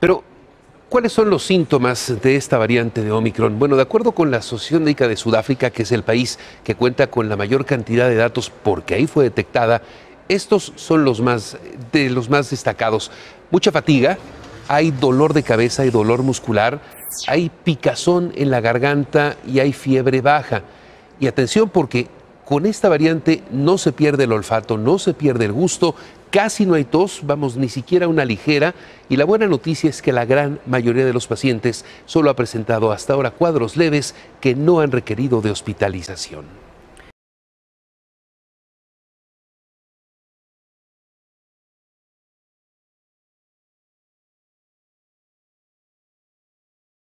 Pero, ¿cuáles son los síntomas de esta variante de Omicron? Bueno, de acuerdo con la Asociación Médica de Sudáfrica, que es el país que cuenta con la mayor cantidad de datos porque ahí fue detectada, estos son los más, de los más destacados. Mucha fatiga, hay dolor de cabeza y dolor muscular, hay picazón en la garganta y hay fiebre baja. Y atención porque con esta variante no se pierde el olfato, no se pierde el gusto, Casi no hay tos, vamos, ni siquiera una ligera, y la buena noticia es que la gran mayoría de los pacientes solo ha presentado hasta ahora cuadros leves que no han requerido de hospitalización.